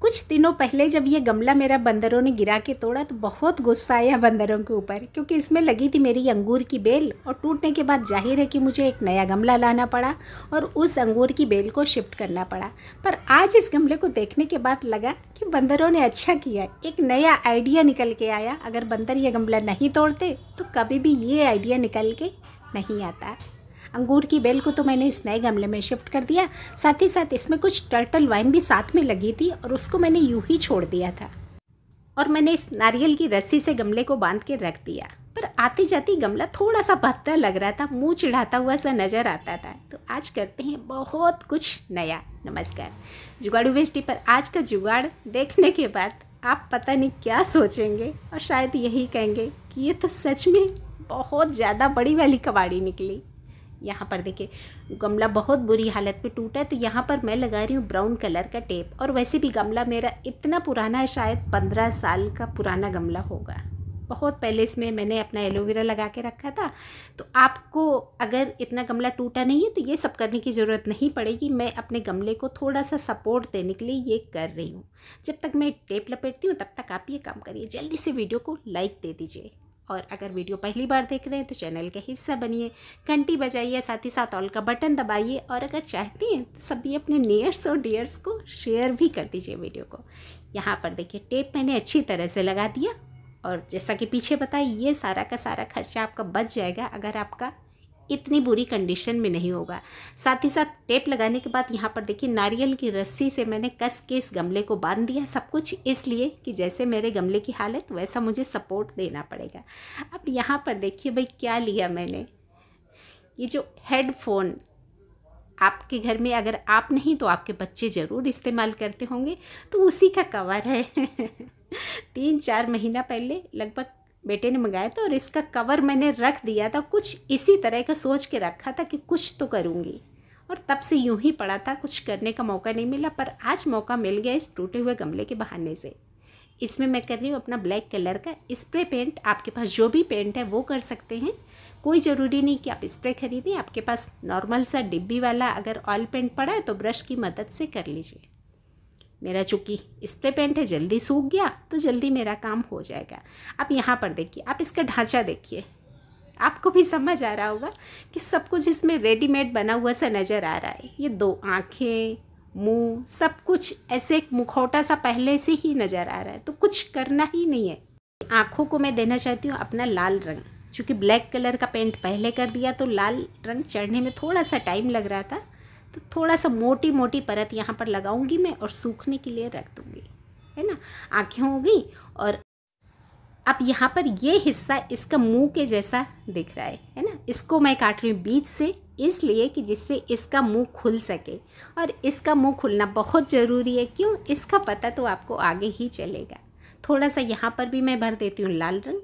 कुछ दिनों पहले जब ये गमला मेरा बंदरों ने गिरा के तोड़ा तो बहुत गुस्सा आया बंदरों के ऊपर क्योंकि इसमें लगी थी मेरी अंगूर की बेल और टूटने के बाद जाहिर है कि मुझे एक नया गमला लाना पड़ा और उस अंगूर की बेल को शिफ्ट करना पड़ा पर आज इस गमले को देखने के बाद लगा कि बंदरों ने अच्छा किया एक नया आइडिया निकल के आया अगर बंदर ये गमला नहीं तोड़ते तो कभी भी ये आइडिया निकल के नहीं आता अंगूर की बेल को तो मैंने इस नए गमले में शिफ्ट कर दिया साथ ही साथ इसमें कुछ टर्टल वाइन भी साथ में लगी थी और उसको मैंने यूँ ही छोड़ दिया था और मैंने इस नारियल की रस्सी से गमले को बांध के रख दिया पर आती जाती गमला थोड़ा सा भद्दा लग रहा था मुंह चिढ़ाता हुआ सा नज़र आता था तो आज करते हैं बहुत कुछ नया नमस्कार जुगाड़ू बेस्टी पर आज का जुगाड़ देखने के बाद आप पता नहीं क्या सोचेंगे और शायद यही कहेंगे कि ये तो सच में बहुत ज़्यादा बड़ी वाली कबाड़ी निकली यहाँ पर देखिए गमला बहुत बुरी हालत में टूटा है तो यहाँ पर मैं लगा रही हूँ ब्राउन कलर का टेप और वैसे भी गमला मेरा इतना पुराना है शायद पंद्रह साल का पुराना गमला होगा बहुत पहले इसमें मैंने अपना एलोवेरा लगा के रखा था तो आपको अगर इतना गमला टूटा नहीं है तो ये सब करने की ज़रूरत नहीं पड़ेगी मैं अपने गमले को थोड़ा सा सपोर्ट देने के लिए ये कर रही हूँ जब तक मैं टेप लपेटती हूँ तब तक आप ये काम करिए जल्दी से वीडियो को लाइक दे दीजिए और अगर वीडियो पहली बार देख रहे हैं तो चैनल का हिस्सा बनिए घंटी बजाइए साथ ही साथ ऑल का बटन दबाइए और अगर चाहती हैं तो सभी अपने नियर्स और डियर्स को शेयर भी कर दीजिए वीडियो को यहाँ पर देखिए टेप मैंने अच्छी तरह से लगा दिया और जैसा कि पीछे बताए ये सारा का सारा खर्चा आपका बच जाएगा अगर आपका इतनी बुरी कंडीशन में नहीं होगा साथ ही साथ टेप लगाने के बाद यहाँ पर देखिए नारियल की रस्सी से मैंने कस के इस गमले को बांध दिया सब कुछ इसलिए कि जैसे मेरे गमले की हालत वैसा मुझे सपोर्ट देना पड़ेगा अब यहाँ पर देखिए भाई क्या लिया मैंने ये जो हेडफोन आपके घर में अगर आप नहीं तो आपके बच्चे ज़रूर इस्तेमाल करते होंगे तो उसी का कवर है तीन चार महीना पहले लगभग बेटे ने मंगाया था और इसका कवर मैंने रख दिया था कुछ इसी तरह का सोच के रखा था कि कुछ तो करूँगी और तब से यूं ही पड़ा था कुछ करने का मौका नहीं मिला पर आज मौका मिल गया इस टूटे हुए गमले के बहाने से इसमें मैं कर रही हूँ अपना ब्लैक कलर का स्प्रे पेंट आपके पास जो भी पेंट है वो कर सकते हैं कोई ज़रूरी नहीं कि आप स्प्रे खरीदें आपके पास नॉर्मल सा डिब्बी वाला अगर ऑयल पेंट पड़ा है तो ब्रश की मदद से कर लीजिए मेरा चूँकि स्प्रे पेंट है जल्दी सूख गया तो जल्दी मेरा काम हो जाएगा आप यहाँ पर देखिए आप इसका ढांचा देखिए आपको भी समझ आ रहा होगा कि सब कुछ इसमें रेडीमेड बना हुआ सा नज़र आ रहा है ये दो आँखें मुंह सब कुछ ऐसे एक मुखौटा सा पहले से ही नज़र आ रहा है तो कुछ करना ही नहीं है आँखों को मैं देना चाहती हूँ अपना लाल रंग चूँकि ब्लैक कलर का पेंट पहले कर दिया तो लाल रंग चढ़ने में थोड़ा सा टाइम लग रहा था तो थोड़ा सा मोटी मोटी परत यहाँ पर लगाऊंगी मैं और सूखने के लिए रख दूँगी है ना आँखें हो गई और अब यहाँ पर ये हिस्सा इसका मुंह के जैसा दिख रहा है है ना इसको मैं काट रही हूँ बीच से इसलिए कि जिससे इसका मुंह खुल सके और इसका मुंह खुलना बहुत ज़रूरी है क्यों इसका पता तो आपको आगे ही चलेगा थोड़ा सा यहाँ पर भी मैं भर देती हूँ लाल रंग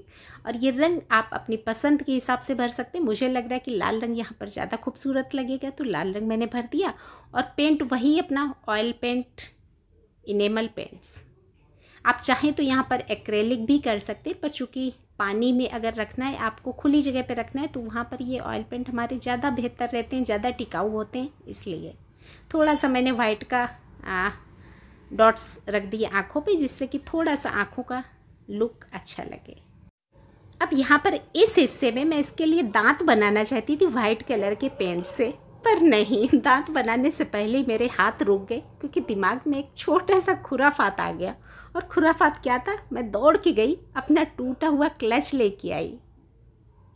और ये रंग आप अपनी पसंद के हिसाब से भर सकते हैं मुझे लग रहा है कि लाल रंग यहाँ पर ज़्यादा खूबसूरत लगेगा तो लाल रंग मैंने भर दिया और पेंट वही अपना ऑयल पेंट इनेमल पेंट्स आप चाहें तो यहाँ पर एक्रेलिक भी कर सकते हैं पर चूँकि पानी में अगर रखना है आपको खुली जगह पर रखना है तो वहाँ पर ये ऑयल पेंट हमारे ज़्यादा बेहतर रहते हैं ज़्यादा टिकाऊ होते हैं इसलिए थोड़ा सा मैंने वाइट का आ, डॉट्स रख दिए आँखों पे जिससे कि थोड़ा सा आँखों का लुक अच्छा लगे अब यहाँ पर इस हिस्से में मैं इसके लिए दांत बनाना चाहती थी वाइट कलर के पेंट से पर नहीं दांत बनाने से पहले ही मेरे हाथ रुक गए क्योंकि दिमाग में एक छोटा सा खुराफात आ गया और खुराफात क्या था मैं दौड़ के गई अपना टूटा हुआ क्लच लेके आई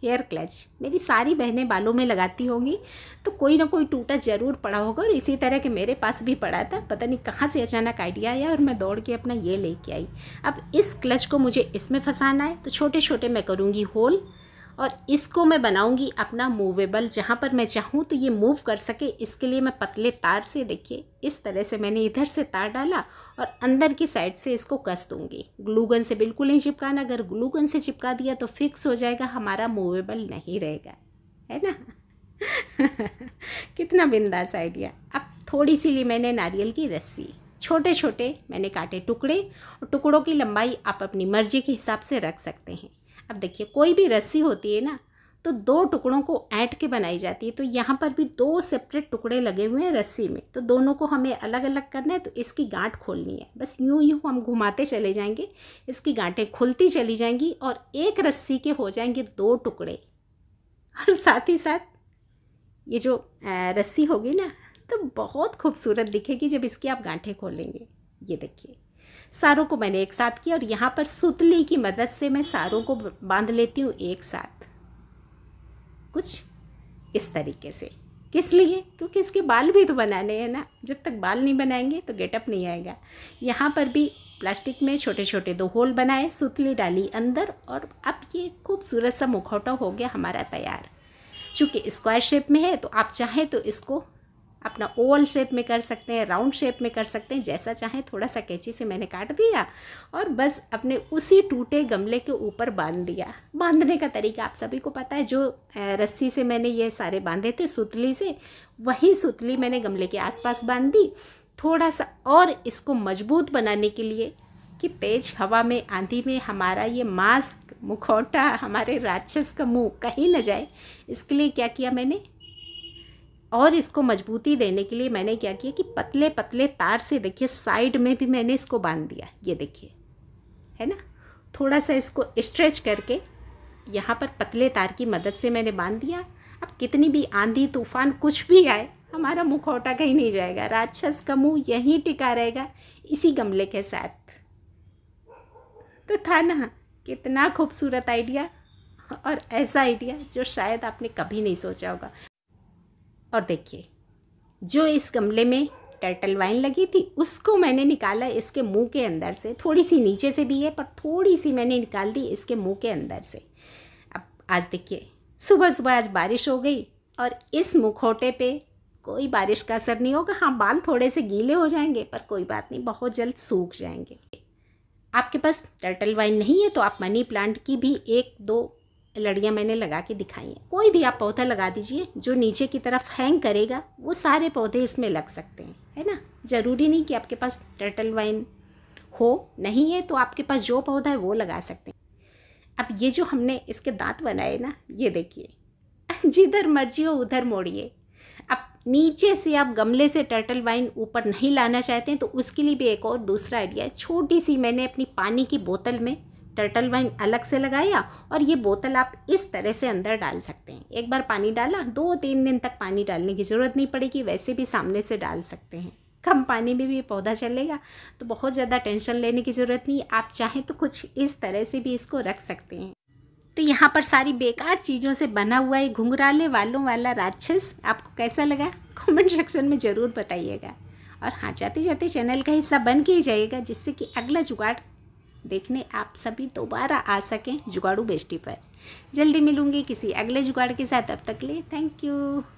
हेयर क्लच मेरी सारी बहनें बालों में लगाती होंगी तो कोई ना कोई टूटा ज़रूर पड़ा होगा और इसी तरह के मेरे पास भी पड़ा था पता नहीं कहाँ से अचानक आइडिया आया और मैं दौड़ के अपना ये लेके आई अब इस क्लच को मुझे इसमें फंसाना है तो छोटे छोटे मैं करूँगी होल और इसको मैं बनाऊंगी अपना मूवेबल जहाँ पर मैं चाहूँ तो ये मूव कर सके इसके लिए मैं पतले तार से देखिए इस तरह से मैंने इधर से तार डाला और अंदर की साइड से इसको कस दूँगी ग्लूगन से बिल्कुल नहीं चिपकाना अगर ग्लूगन से चिपका दिया तो फिक्स हो जाएगा हमारा मूवेबल नहीं रहेगा है ना कितना बिंदास आइडिया अब थोड़ी सी ली मैंने नारियल की रस्सी छोटे छोटे मैंने काटे टुकड़े और टुकड़ों की लंबाई आप अपनी मर्जी के हिसाब से रख सकते हैं अब देखिए कोई भी रस्सी होती है ना तो दो टुकड़ों को ऐट के बनाई जाती है तो यहाँ पर भी दो सेपरेट टुकड़े लगे हुए हैं रस्सी में तो दोनों को हमें अलग अलग करना है तो इसकी गांठ खोलनी है बस यूँ यूँ हम घुमाते चले जाएंगे इसकी गांठें खुलती चली जाएंगी और एक रस्सी के हो जाएंगे दो टुकड़े और साथ ही साथ ये जो रस्सी होगी ना तो बहुत खूबसूरत दिखेगी जब इसकी आप गांठें खोलेंगे ये देखिए सारों को मैंने एक साथ किया और यहाँ पर सुतली की मदद से मैं सारों को बांध लेती हूँ एक साथ कुछ इस तरीके से किस लिए क्योंकि इसके बाल भी तो बनाने हैं ना जब तक बाल नहीं बनाएंगे तो गेटअप नहीं आएगा यहाँ पर भी प्लास्टिक में छोटे छोटे दो होल बनाए सुतली डाली अंदर और अब ये खूबसूरत सा मुखौटा हो गया हमारा तैयार चूँकि स्क्वायर शेप में है तो आप चाहें तो इसको अपना ओवल शेप में कर सकते हैं राउंड शेप में कर सकते हैं जैसा चाहें थोड़ा सा कैची से मैंने काट दिया और बस अपने उसी टूटे गमले के ऊपर बांध दिया बांधने का तरीका आप सभी को पता है जो रस्सी से मैंने ये सारे बांधे थे सुतली से वही सुतली मैंने गमले के आसपास बांध दी थोड़ा सा और इसको मजबूत बनाने के लिए कि तेज हवा में आंधी में हमारा ये मास्क मुखौटा हमारे राक्षस का मुँह कहीं न जाए इसके लिए क्या किया मैंने और इसको मजबूती देने के लिए मैंने क्या किया कि पतले पतले तार से देखिए साइड में भी मैंने इसको बांध दिया ये देखिए है ना थोड़ा सा इसको स्ट्रेच करके यहाँ पर पतले तार की मदद से मैंने बांध दिया अब कितनी भी आंधी तूफान कुछ भी आए हमारा मुँह खोटा कहीं नहीं जाएगा राक्षस का मुँह यहीं टिका रहेगा इसी गमले के साथ तो था ना कितना खूबसूरत आइडिया और ऐसा आइडिया जो शायद आपने कभी नहीं सोचा होगा और देखिए जो इस गमले में टर्टल वाइन लगी थी उसको मैंने निकाला इसके मुंह के अंदर से थोड़ी सी नीचे से भी है पर थोड़ी सी मैंने निकाल दी इसके मुंह के अंदर से अब आज देखिए सुबह सुबह आज बारिश हो गई और इस मुखौटे पे कोई बारिश का असर नहीं होगा हाँ बाल थोड़े से गीले हो जाएंगे पर कोई बात नहीं बहुत जल्द सूख जाएंगे आपके पास टर्टल वाइन नहीं है तो आप मनी प्लांट की भी एक दो लड़ियाँ मैंने लगा के दिखाई हैं कोई भी आप पौधा लगा दीजिए जो नीचे की तरफ हैंग करेगा वो सारे पौधे इसमें लग सकते हैं है ना ज़रूरी नहीं कि आपके पास टर्टल वाइन हो नहीं है तो आपके पास जो पौधा है वो लगा सकते हैं अब ये जो हमने इसके दांत बनाए ना ये देखिए जिधर मर्जी हो उधर मोड़िए अब नीचे से आप गमले से टर्टल वाइन ऊपर नहीं लाना चाहते हैं तो उसके लिए भी एक और दूसरा आइडिया है छोटी सी मैंने अपनी पानी की बोतल में टर्टल वाइन अलग से लगाया और ये बोतल आप इस तरह से अंदर डाल सकते हैं एक बार पानी डाला दो तीन दिन तक पानी डालने की ज़रूरत नहीं पड़ेगी वैसे भी सामने से डाल सकते हैं कम पानी में भी ये पौधा चलेगा तो बहुत ज़्यादा टेंशन लेने की ज़रूरत नहीं आप चाहें तो कुछ इस तरह से भी इसको रख सकते हैं तो यहाँ पर सारी बेकार चीज़ों से बना हुआ ये घुंघराले वालों वाला राक्षस आपको कैसा लगा कमेंट सेक्शन में ज़रूर बताइएगा और हाँ जाते जाते चैनल का हिस्सा बन के ही जाइएगा जिससे कि अगला जुगाड़ देखने आप सभी दोबारा आ सकें जुगाड़ू बेस्टी पर जल्दी मिलूंगी किसी अगले जुगाड़ के साथ अब तक ले थैंक यू